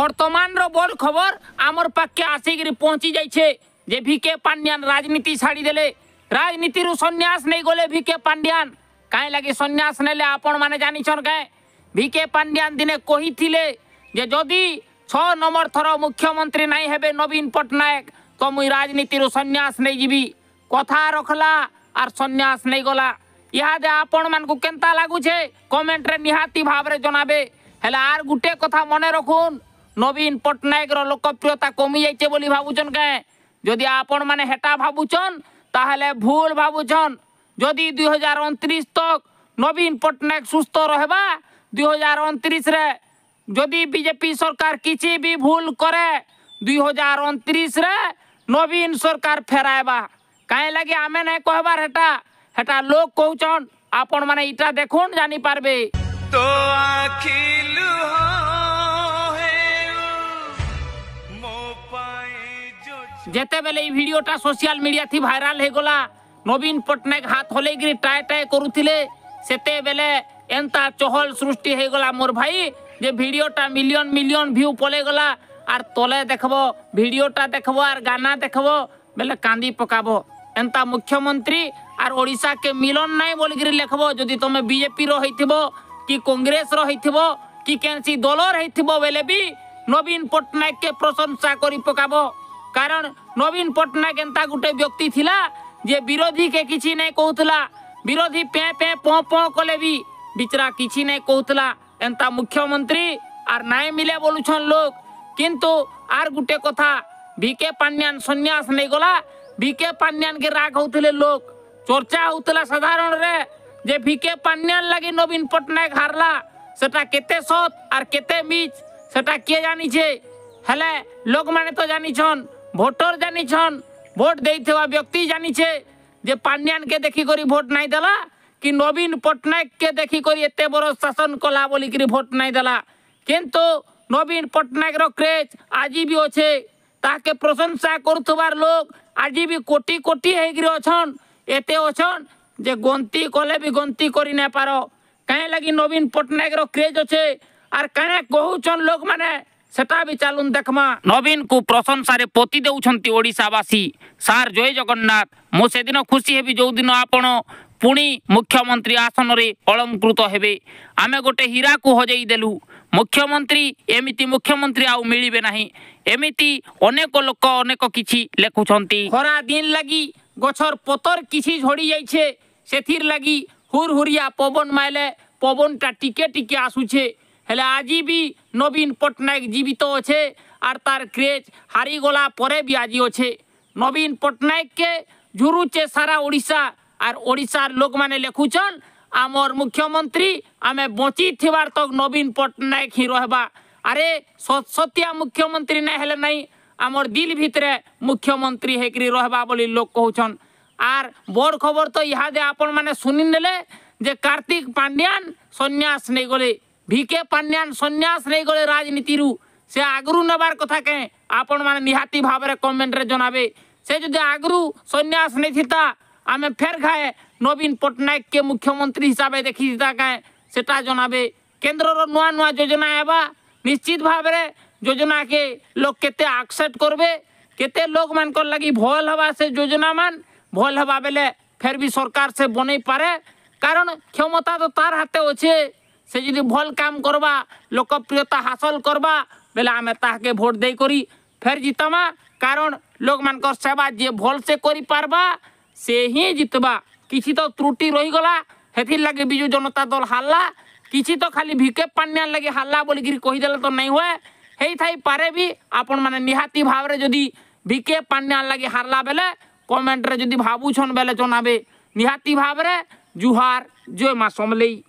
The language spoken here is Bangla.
বর্তমানর বড় খবর আমার পাখে আসিকি পৌঁছি যাইছে যে ভিকে পাণ্ডিয়ান রাজনীতি ছাড়ি দেলে রাজনীতির সন্ন্যাস নেই গলে ভিকে পাণ্ডিয়ান কাই লাগে সন্ন্যাস নেলে আপন মানে জানিছন কে ভিকে পাণ্ডিয়ান দিনে কহিলে যে যদি ছ নম্বর থর মুখ্যমন্ত্রী নাই হেবে নবীন পট্টনায়ক তো মুই রাজনীতির সন্ন্যাস নেই যাবি কথা রখলা আর সন্ন্যাস নেই গলা ইহাদে আপন মানুষ কেনতা লাগুছে কমেন্টরে নিহাতি ভাবরে জনাবে হলে আর গোটে কথা মনে রাখুন নবীন পট্টনায়কর লোকপ্রিয়তা কমি যাইছে বলে ভাবুছন কে যদি আপন মানে হেটা ভাবুছন তাহলে ভুল ভাবুছন যদি দুই হাজার অনত্রিশ তক নবীন পট্টনায়ক সুস্থ রহবা দুই হাজার অনত্রিশে যদি বিজেপি সরকার কিছু বি ভুল করে দুই হাজার অনত্রিশে নবীন সরকার ফেরাইবা কাই লাগে আমি নাই কহবার হেটা হেটা লোক কৌছন আপন মানে ইটা দেখুন জানি পারবে তো আখি যেতেবেলে এই ভিডিওটা সোশিয়াল মিডিয়াথি ভাইরাল হয়েগলা নবীন পট্টনাক হাত হলেইকি টায় টায় করুলে সেতেবেলে এন্তা চহল সৃষ্টি হয়েগলা মোর ভাই যে ভিডিওটা মিলিয়ন মিলিয়ন ভিউ পলাইগলা আর তলে দেখব ভিডিওটা দেখব আর গানা দেখব বেলে কান্দি পকাব এন্তা মুখ্যমন্ত্রী আর ওড়িশাকে মিলন নাই বলিকি লেখব যদি তুমি বিজেপির হয়েথিব কি কংগ্রেসর হয়েথিব কি কেনসি দলর হয়েথিব বেলে বি নবীন পট্টনাককে প্রশংসা করে পকাব कारण नवीन पट्टनायक एंता गोटे व्यक्ति थिला जे विरोधी के किसी नहीं कहला विरोधी पे पे पो पों कले भी बिचरा किसी नहीं कहला एंता मुख्यमंत्री आर नाय मिले बोलुन लोग किंतु आर गुटे कथा बीके पान्यान सन्यास नहीं गला बीके पान्यान के राग होते लोग चर्चा होता साधारण रे जे बीके पान्यान लगे नवीन पट्टनायक हारला सेटा के सत आर के मीच सेटा किए जानी हेले लोग माने तो जानी छन ଭୋଟର ଜାନିଛନ୍ ଭୋଟ ଦେଇଥିବା ବ୍ୟକ୍ତି ଜାନିଛେ ଯେ ପାଣ୍ଡିଆନକେ ଦେଖିକରି ଭୋଟ ନାଇଁ ଦେଲା କି ନବୀନ ପଟ୍ଟନାୟକକେ ଦେଖିକରି ଏତେ ବରଷ ଶାସନ କଲା ବୋଲିକିରି ଭୋଟ ନାଇଁ ଦେଲା କିନ୍ତୁ ନବୀନ ପଟ୍ଟନାୟକର କ୍ରେଜ୍ ଆଜି ବି ଅଛେ ତାହାକେ ପ୍ରଶଂସା କରୁଥିବାର ଲୋକ ଆଜି ବି କୋଟି କୋଟି ହେଇକିରି ଅଛନ୍ ଏତେ ଅଛନ୍ ଯେ ଗନ୍ତି କଲେ ବି ଗନ୍ତି କରି ନାଇଁ ପାର କାହିଁ ଲାଗି ନବୀନ ପଟ୍ଟନାୟକର କ୍ରେଜ୍ ଅଛେ ଆର୍ କାଣା କହୁଛନ୍ ଲୋକମାନେ সেটা বি চালুন দেখমা নবীন কু প্রশংসার পোতি দেউছেন ওড়িশাবাসী সার জয় জগন্নাথ মু সেদিন খুশি হেবি যৌদিন আপন পুঁ মুখ্যমন্ত্রী আসনরে অলঙ্কৃত হেবে আমি গোটে হীরা কু হজাই দেলু মুখ্যমন্ত্রী এমিতি মুখ্যমন্ত্রী আউ মিলবে না এমিতি অনেক লোক অনেক কিছু লেখুছন্তি খরা দিন লাগি গছর পতর কিছু ঝড়ি যাইছে সেথির লাগি হুর হুরহুরিয়া পবন মাইলে পবনটা টিকে টিকে আসুছে ହେଲେ ଆଜି ବି ନବୀନ ପଟ୍ଟନାୟକ ଜୀବିତ ଅଛେ ଆର୍ ତାର କ୍ରେଜ୍ ହାରିଗଲା ପରେ ବି ଆଜି ଅଛେ ନବୀନ ପଟ୍ଟନାୟକକେ ଝୁରୁଛେ ସାରା ଓଡ଼ିଶା ଆର୍ ଓଡ଼ିଶାର ଲୋକମାନେ ଲେଖୁଛନ୍ ଆମର ମୁଖ୍ୟମନ୍ତ୍ରୀ ଆମେ ବଞ୍ଚିଥିବାର ତ ନବୀନ ପଟ୍ଟନାୟକ ହିଁ ରହିବା ଆରେ ସତ୍ସତିଆ ମୁଖ୍ୟମନ୍ତ୍ରୀ ନାଇଁ ହେଲେ ନାଇଁ ଆମର ଦିଲ ଭିତରେ ମୁଖ୍ୟମନ୍ତ୍ରୀ ହେଇକିରି ରହିବା ବୋଲି ଲୋକ କହୁଛନ୍ ଆର୍ ବଡ଼ ଖବର ତ ଇହାଦେ ଆପଣମାନେ ଶୁଣିନେଲେ ଯେ କାର୍ତ୍ତିକ ପାଣ୍ଡିଆନ ସନ୍ନ୍ୟାସ ନେଇଗଲେ ভিকে পান্যান সন্ন্যাস নেইগলে রাজনীতিরু সে আগরু নেবার কথা কে আপন মানে নিহাতি ভাবরে কমেন্টরে জনাবে সে যদি আগরু সন্ন্যাস নেইথিতা আমি ফের ঘায়ে নবীন পট্টনায়ককে মুখ্যমন্ত্রী হিসাবে দেখিথিতা কে সেটা জনাবে কেন্দ্রর নূয়া নূয়া যোজনা হেবা নিশ্চিত ভাবরে যোজনাকে লোক কেতে আকসেপ্ট করবে কেতে লোকমানকর লাগি ভল হবা সে যোজনা মান ভল হবা বেলে ফের বি সরকার সে বনেই পারে কারণ ক্ষমতা তো তার হাতে আছে সে যদি ভল কাম করবা লোকপ্রিয়তা হাসল করবা বেলে আমি তাহাকে ভোট দেই করি ফের জিতমা কারণ লোকমানকর সেবা যে ভলসে করি পারবা সে হি জিতবা কিছু তো ত্রুটি রহিগলা হেথির লাগে বিজু জনতা দল হাল্লা কিছু তো খালি ভিকে পান্ডিয়ান লাগে হাল্লা বলিকি কহিদেলে তো নাই হয় হুয়ে ହେଇଥାଇ ପାରେ ବି ଆପଣମାନେ ନିହାତି ଭାବରେ ଯଦି ବିକେ ପାଣ୍ଡିଆନ୍ ଲାଗି ହାରିଲା ବେଲେ କମେଣ୍ଟରେ ଯଦି ଭାବୁଛନ୍ বেলে জনাবে নিহাতি ভাবরে জুহার জয় মা সমলেই